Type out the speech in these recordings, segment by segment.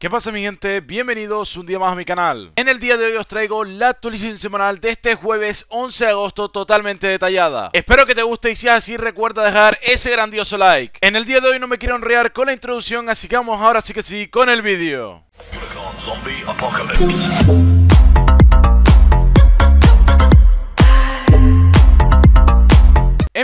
¿Qué pasa mi gente? Bienvenidos un día más a mi canal. En el día de hoy os traigo la actualización semanal de este jueves 11 de agosto totalmente detallada. Espero que te guste y si es así recuerda dejar ese grandioso like. En el día de hoy no me quiero enrear con la introducción así que vamos ahora sí que sí con el vídeo.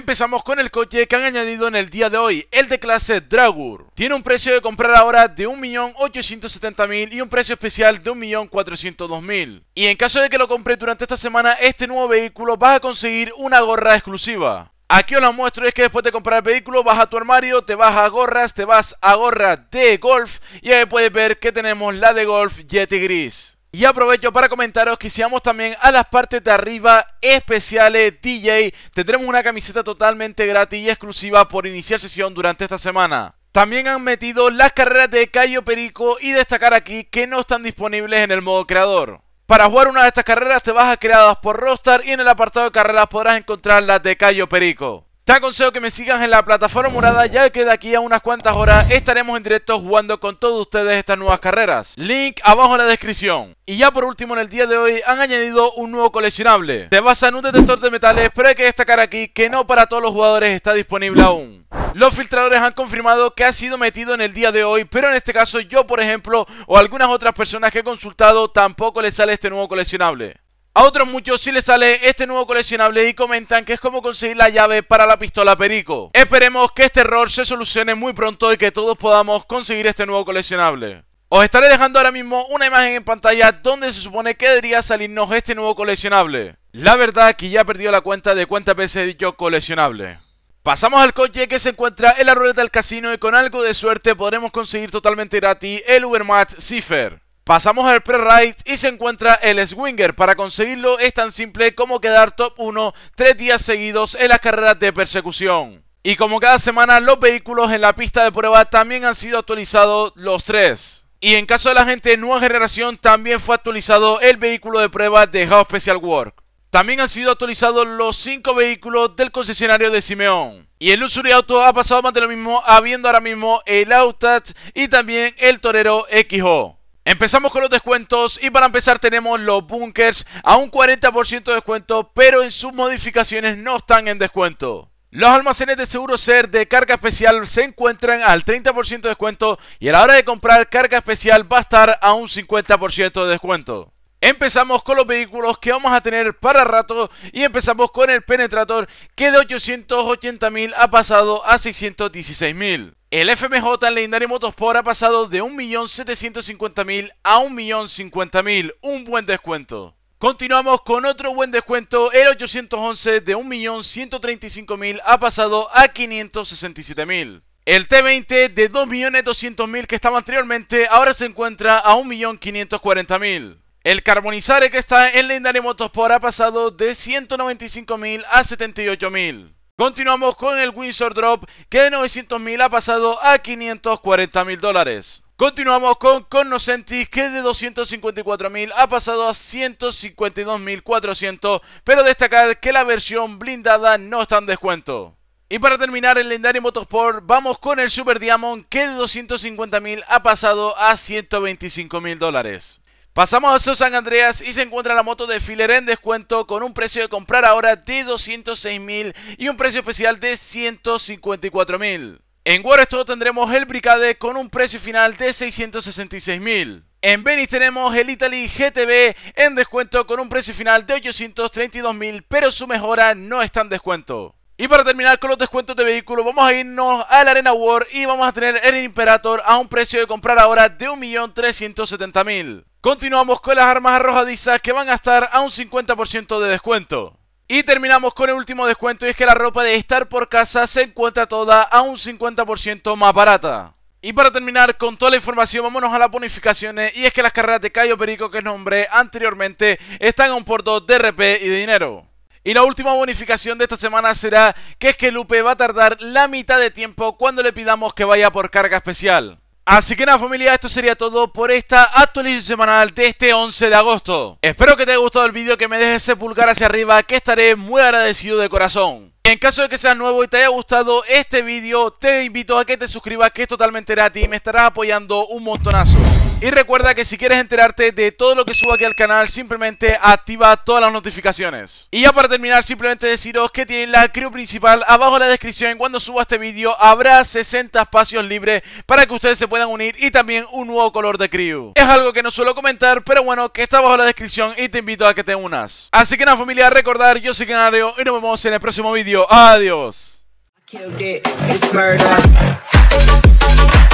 empezamos con el coche que han añadido en el día de hoy, el de clase Dragur. Tiene un precio de comprar ahora de 1.870.000 y un precio especial de 1.402.000. Y en caso de que lo compres durante esta semana, este nuevo vehículo vas a conseguir una gorra exclusiva. Aquí os la muestro es que después de comprar el vehículo vas a tu armario, te vas a gorras, te vas a gorra de golf y ahí puedes ver que tenemos la de golf Yeti Gris. Y aprovecho para comentaros que si vamos también a las partes de arriba especiales DJ, tendremos una camiseta totalmente gratis y exclusiva por iniciar sesión durante esta semana. También han metido las carreras de Cayo Perico y destacar aquí que no están disponibles en el modo creador. Para jugar una de estas carreras te vas a creadas por Rostar y en el apartado de carreras podrás encontrar las de Cayo Perico. Te aconsejo que me sigan en la plataforma morada ya que de aquí a unas cuantas horas estaremos en directo jugando con todos ustedes estas nuevas carreras. Link abajo en la descripción. Y ya por último en el día de hoy han añadido un nuevo coleccionable. Se basa en un detector de metales pero hay que destacar aquí que no para todos los jugadores está disponible aún. Los filtradores han confirmado que ha sido metido en el día de hoy, pero en este caso yo por ejemplo o algunas otras personas que he consultado tampoco les sale este nuevo coleccionable. A otros muchos sí les sale este nuevo coleccionable y comentan que es como conseguir la llave para la pistola Perico. Esperemos que este error se solucione muy pronto y que todos podamos conseguir este nuevo coleccionable. Os estaré dejando ahora mismo una imagen en pantalla donde se supone que debería salirnos este nuevo coleccionable. La verdad que ya he perdido la cuenta de cuenta PC he dicho coleccionable. Pasamos al coche que se encuentra en la ruleta del casino y con algo de suerte podremos conseguir totalmente gratis el Ubermat Cipher. Pasamos al pre-ride y se encuentra el Swinger. Para conseguirlo es tan simple como quedar top 1 tres días seguidos en las carreras de persecución. Y como cada semana los vehículos en la pista de prueba también han sido actualizados los tres. Y en caso de la gente nueva generación también fue actualizado el vehículo de prueba de How Special Work. También han sido actualizados los 5 vehículos del concesionario de Simeón. Y el Luxury Auto ha pasado más de lo mismo habiendo ahora mismo el Outat y también el Torero XO. Empezamos con los descuentos y para empezar tenemos los bunkers a un 40% de descuento, pero en sus modificaciones no están en descuento. Los almacenes de seguro ser de carga especial se encuentran al 30% de descuento y a la hora de comprar carga especial va a estar a un 50% de descuento. Empezamos con los vehículos que vamos a tener para rato y empezamos con el penetrator que de 880.000 ha pasado a 616.000. El FMJ Legendary Motorsport ha pasado de 1.750.000 a 1.050.000, un buen descuento. Continuamos con otro buen descuento, el 811 de 1.135.000 ha pasado a 567.000. El T20 de 2.200.000 que estaba anteriormente ahora se encuentra a 1.540.000. El Carbonizare que está en Legendary Motorsport ha pasado de 195.000 a 78.000. Continuamos con el Windsor Drop que de 900.000 ha pasado a 540.000 dólares. Continuamos con Cognoscentis que de 254.000 ha pasado a 152.400, pero destacar que la versión blindada no está en descuento. Y para terminar el Legendary Motorsport, vamos con el Super Diamond que de 250.000 ha pasado a 125.000 dólares. Pasamos a San Andreas y se encuentra la moto de Filler en descuento con un precio de comprar ahora de 206 mil y un precio especial de $154,000. mil. En todo tendremos el Bricade con un precio final de 666 En Venice tenemos el Italy GTB en descuento con un precio final de $832,000 pero su mejora no está en descuento. Y para terminar con los descuentos de vehículos, vamos a irnos a la Arena War y vamos a tener el Imperator a un precio de comprar ahora de 1.370.000. Continuamos con las armas arrojadizas que van a estar a un 50% de descuento. Y terminamos con el último descuento y es que la ropa de estar por casa se encuentra toda a un 50% más barata. Y para terminar con toda la información, vámonos a las bonificaciones. Y es que las carreras de Cayo Perico que nombré anteriormente están a un por 2 de RP y de dinero. Y la última bonificación de esta semana será que es que Lupe va a tardar la mitad de tiempo cuando le pidamos que vaya por carga especial. Así que nada familia, esto sería todo por esta actualización semanal de este 11 de agosto. Espero que te haya gustado el vídeo, que me dejes ese pulgar hacia arriba, que estaré muy agradecido de corazón. En caso de que seas nuevo y te haya gustado este vídeo, te invito a que te suscribas, que es totalmente gratis y me estarás apoyando un montonazo. Y recuerda que si quieres enterarte de todo lo que subo aquí al canal, simplemente activa todas las notificaciones. Y ya para terminar, simplemente deciros que tienen la crew principal abajo en la descripción. Cuando suba este vídeo habrá 60 espacios libres para que ustedes se puedan unir y también un nuevo color de crew. Es algo que no suelo comentar, pero bueno, que está abajo en la descripción y te invito a que te unas. Así que nada familia, recordar, yo soy Canario y nos vemos en el próximo vídeo. Adiós.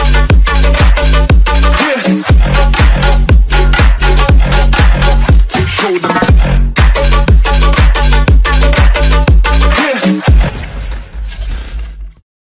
Yeah.